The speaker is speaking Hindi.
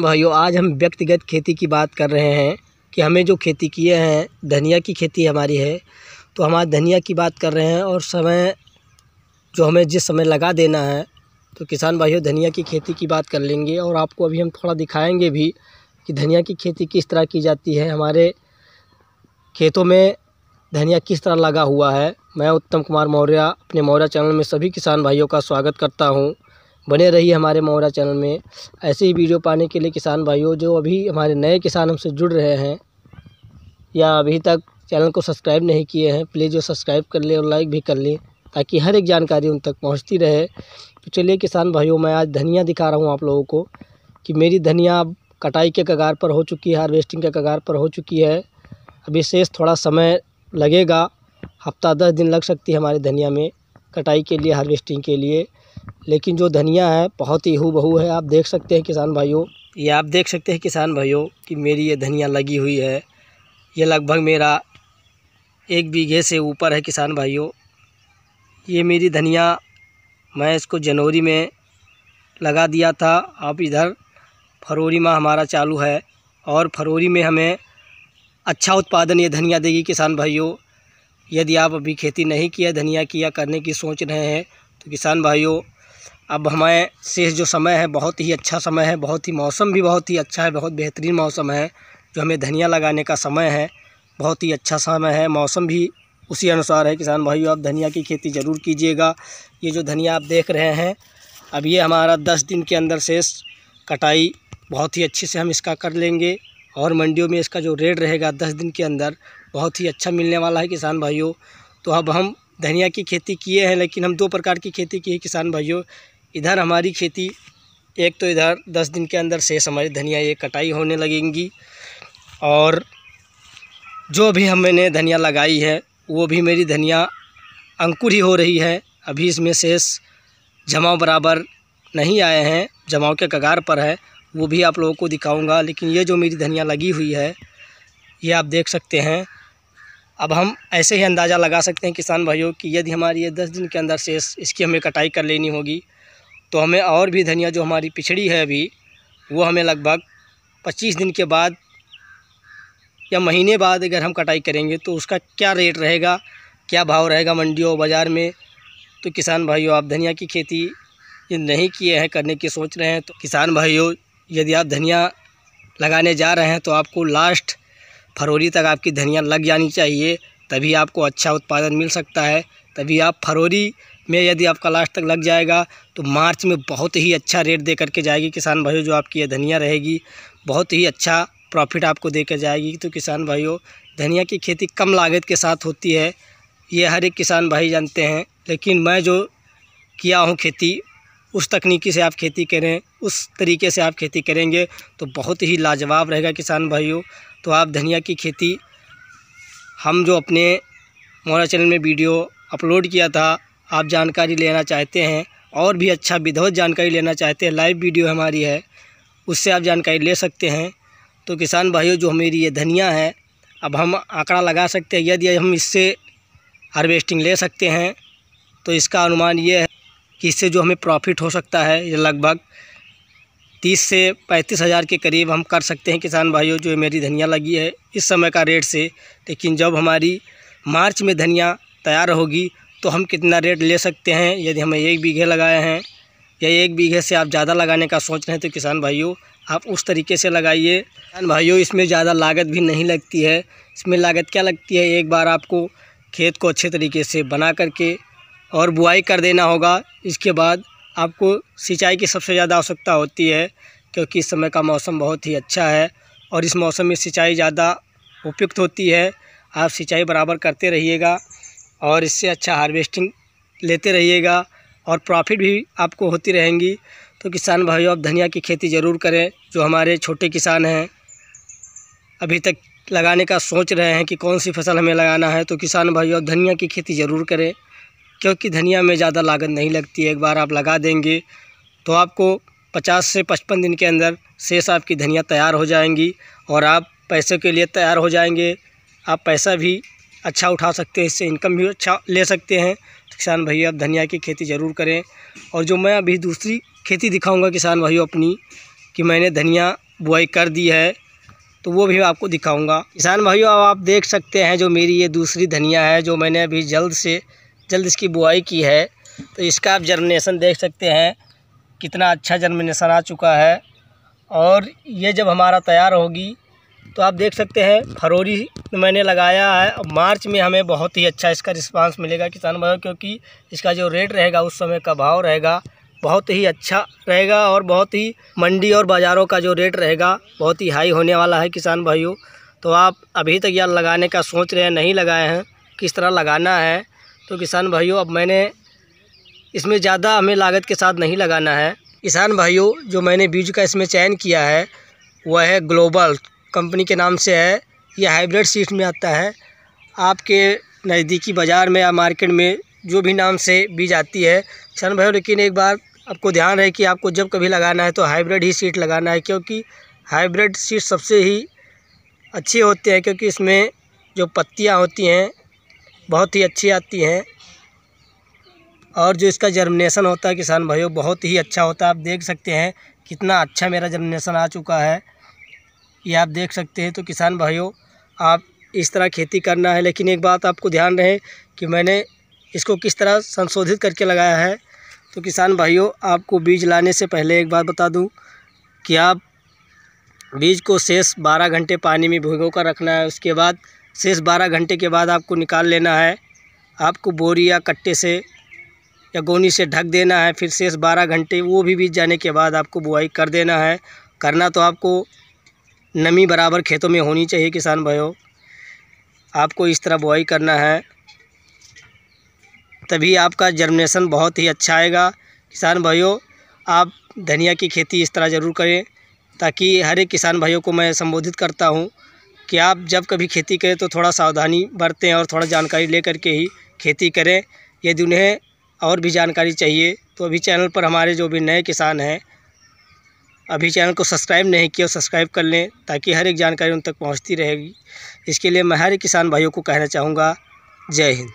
भाइयों आज हम व्यक्तिगत खेती की बात कर रहे हैं कि हमें जो खेती किए हैं धनिया की खेती हमारी है तो हम आज धनिया की बात कर रहे हैं और समय जो हमें जिस समय लगा देना है तो किसान भाइयों धनिया की खेती की बात कर लेंगे और आपको अभी हम थोड़ा दिखाएंगे भी कि धनिया की खेती किस तरह की जाती है हमारे खेतों में धनिया किस तरह लगा हुआ है मैं उत्तम कुमार मौर्य अपने मौर्य चैनल में सभी किसान भाइयों का स्वागत करता हूँ बने रहिए हमारे मोहरा चैनल में ऐसे ही वीडियो पाने के लिए किसान भाइयों जो अभी हमारे नए किसान हमसे जुड़ रहे हैं या अभी तक चैनल को सब्सक्राइब नहीं किए हैं प्लीज़ जो सब्सक्राइब कर लें और लाइक भी कर लें ताकि हर एक जानकारी उन तक पहुंचती रहे तो चलिए किसान भाइयों मैं आज धनिया दिखा रहा हूँ आप लोगों को कि मेरी धनिया कटाई के कगार पर हो चुकी है हार्वेस्टिंग के कगार पर हो चुकी है अभी शेष थोड़ा समय लगेगा हफ्ता दस दिन लग सकती है हमारे धनिया में कटाई के लिए हार्वेस्टिंग के लिए लेकिन जो धनिया है बहुत ही हू है आप देख सकते हैं किसान भाइयों ये आप देख सकते हैं किसान भाइयों कि मेरी ये धनिया लगी हुई है ये लगभग मेरा एक बीघे से ऊपर है किसान भाइयों ये मेरी धनिया मैं इसको जनवरी में लगा दिया था अब इधर फरवरी माह हमारा चालू है और फरवरी में हमें अच्छा उत्पादन ये धनिया देगी किसान भाइयों यदि आप अभी खेती नहीं किया धनिया किया करने की सोच रहे हैं तो किसान भाइयों अब हमारे शेष जो समय है बहुत ही अच्छा समय है बहुत ही मौसम भी बहुत ही अच्छा है बहुत बेहतरीन मौसम है जो हमें धनिया लगाने का समय है बहुत ही अच्छा समय है मौसम भी उसी अनुसार है किसान भाइयों आप धनिया की खेती ज़रूर कीजिएगा ये जो धनिया आप देख रहे हैं अब ये हमारा दस दिन के अंदर शेष कटाई बहुत ही अच्छे से हम इसका कर लेंगे और मंडियों में इसका जो रेट रहेगा दस दिन के अंदर बहुत ही अच्छा मिलने वाला है किसान भाइयों तो अब हम धनिया की खेती किए हैं लेकिन हम दो प्रकार की खेती की किसान भाइयों इधर हमारी खेती एक तो इधर दस दिन के अंदर शेष हमारी धनिया ये कटाई होने लगेंगी और जो भी हमने धनिया लगाई है वो भी मेरी धनिया अंकुर ही हो रही है अभी इसमें शेष जमाव बराबर नहीं आए हैं जमाव के कगार पर है वो भी आप लोगों को दिखाऊंगा लेकिन ये जो मेरी धनिया लगी हुई है ये आप देख सकते हैं अब हम ऐसे ही अंदाज़ा लगा सकते हैं किसान भाइयों कि यदि हमारी ये दस दिन के अंदर से इसकी हमें कटाई कर लेनी होगी तो हमें और भी धनिया जो हमारी पिछड़ी है अभी वो हमें लगभग पच्चीस दिन के बाद या महीने बाद अगर हम कटाई करेंगे तो उसका क्या रेट रहेगा क्या भाव रहेगा मंडियों बाज़ार में तो किसान भाइयों आप धनिया की खेती ये नहीं किए हैं करने की सोच रहे हैं तो किसान भाइयों यदि आप धनिया लगाने जा रहे हैं तो आपको लास्ट फरवरी तक आपकी धनिया लग जानी चाहिए तभी आपको अच्छा उत्पादन मिल सकता है तभी आप फरवरी में यदि आपका लास्ट तक लग जाएगा तो मार्च में बहुत ही अच्छा रेट दे करके जाएगी किसान भाइयों जो आपकी यह धनिया रहेगी बहुत ही अच्छा प्रॉफिट आपको दे कर जाएगी तो किसान भाइयों धनिया की खेती कम लागत के साथ होती है ये हर एक किसान भाई जानते हैं लेकिन मैं जो किया हूँ खेती उस तकनीकी से आप खेती करें उस तरीके से आप खेती करेंगे तो बहुत ही लाजवाब रहेगा किसान भाइयों तो आप धनिया की खेती हम जो अपने मोरा चैनल में वीडियो अपलोड किया था आप जानकारी लेना चाहते हैं और भी अच्छा विधवत जानकारी लेना चाहते हैं लाइव वीडियो हमारी है उससे आप जानकारी ले सकते हैं तो किसान भाइयों जो मेरी ये धनिया है अब हम आंकड़ा लगा सकते हैं यदि हम इससे हार्वेस्टिंग ले सकते हैं तो इसका अनुमान ये है कि इससे जो हमें प्रॉफिट हो सकता है ये लगभग तीस से पैंतीस हज़ार के करीब हम कर सकते हैं किसान भाइयों जो मेरी धनिया लगी है इस समय का रेट से लेकिन जब हमारी मार्च में धनिया तैयार होगी तो हम कितना रेट ले सकते हैं यदि हम एक बीघे लगाए हैं या एक बीघे से आप ज़्यादा लगाने का सोच रहे हैं तो किसान भाइयों आप उस तरीके से लगाइए किसान भाइयों इसमें ज़्यादा लागत भी नहीं लगती है इसमें लागत क्या लगती है एक बार आपको खेत को अच्छे तरीके से बना करके और बुआई कर देना होगा इसके बाद आपको सिंचाई की सबसे ज़्यादा आवश्यकता होती है क्योंकि इस समय का मौसम बहुत ही अच्छा है और इस मौसम में सिंचाई ज़्यादा उपयुक्त होती है आप सिंचाई बराबर करते रहिएगा और इससे अच्छा हार्वेस्टिंग लेते रहिएगा और प्रॉफिट भी आपको होती रहेंगी तो किसान भाइयों आप धनिया की खेती ज़रूर करें जो हमारे छोटे किसान हैं अभी तक लगाने का सोच रहे हैं कि कौन सी फसल हमें लगाना है तो किसान भाइयों आप धनिया की खेती ज़रूर करें क्योंकि धनिया में ज़्यादा लागत नहीं लगती है एक बार आप लगा देंगे तो आपको पचास से पचपन दिन के अंदर शेष आपकी धनिया तैयार हो जाएंगी और आप पैसे के लिए तैयार हो जाएंगे आप पैसा भी अच्छा उठा सकते हैं इससे इनकम भी अच्छा ले सकते हैं तो किसान भाई आप धनिया की खेती ज़रूर करें और जो मैं अभी दूसरी खेती दिखाऊंगा किसान भाइयों अपनी कि मैंने धनिया बुआई कर दी है तो वो भी आपको दिखाऊंगा किसान भाइयों अब आप देख सकते हैं जो मेरी ये दूसरी धनिया है जो मैंने अभी जल्द से जल्द इसकी बुआई की है तो इसका आप जर्मिनेशन देख सकते हैं कितना अच्छा जर्मिनेशन आ चुका है और ये जब हमारा तैयार होगी तो आप देख सकते हैं फरवरी मैंने लगाया है मार्च में हमें बहुत ही अच्छा इसका रिस्पांस मिलेगा किसान भाइयों क्योंकि इसका जो रेट रहेगा उस समय का भाव रहेगा बहुत ही अच्छा रहेगा और बहुत ही मंडी और बाज़ारों का जो रेट रहेगा बहुत ही हाई होने वाला है किसान भाइयों तो आप अभी तक यह लगाने का सोच रहे हैं नहीं लगाए हैं किस तरह लगाना है तो किसान भाइयों अब मैंने इसमें ज़्यादा हमें लागत के साथ नहीं लगाना है किसान भाइयों जो मैंने बीज का इसमें चयन किया है वह है ग्लोबल कंपनी के नाम से है यह हाइब्रिड सीट में आता है आपके नज़दीकी बाज़ार में या मार्केट में जो भी नाम से बीज आती है किसान भाइयों लेकिन एक बार आपको ध्यान रहे कि आपको जब कभी लगाना है तो हाइब्रिड ही सीट लगाना है क्योंकि हाइब्रिड सीट सबसे ही अच्छे होते हैं क्योंकि इसमें जो पत्तियाँ होती हैं बहुत ही अच्छी आती हैं और जो इसका जर्मिनेशन होता है किसान भाइयों बहुत ही अच्छा होता है आप देख सकते हैं कितना अच्छा मेरा जर्मिनेशन आ चुका है ये आप देख सकते हैं तो किसान भाइयों आप इस तरह खेती करना है लेकिन एक बात आपको ध्यान रहे कि मैंने इसको किस तरह संशोधित करके लगाया है तो किसान भाइयों आपको बीज लाने से पहले एक बात बता दूं कि आप बीज को शेष 12 घंटे पानी में भिगो कर रखना है उसके बाद शेष बारह घंटे के बाद आपको निकाल लेना है आपको बोरी या कट्टे से या गोनी से ढक देना है फिर शेष बारह घंटे वो भी बीत जाने के बाद आपको बुआई कर देना है करना तो आपको नमी बराबर खेतों में होनी चाहिए किसान भाइयों आपको इस तरह बुआई करना है तभी आपका जर्मिनेशन बहुत ही अच्छा आएगा किसान भाइयों आप धनिया की खेती इस तरह ज़रूर करें ताकि हर एक किसान भाइयों को मैं संबोधित करता हूँ कि आप जब कभी खेती करें तो थोड़ा सावधानी बरतें और थोड़ा जानकारी ले करके ही खेती करें यदि उन्हें और भी जानकारी चाहिए तो अभी चैनल पर हमारे जो भी नए किसान हैं अभी चैनल को सब्सक्राइब नहीं किया सब्सक्राइब कर लें ताकि हर एक जानकारी उन तक पहुंचती रहेगी इसके लिए मैं हर एक किसान भाइयों को कहना चाहूँगा जय हिंद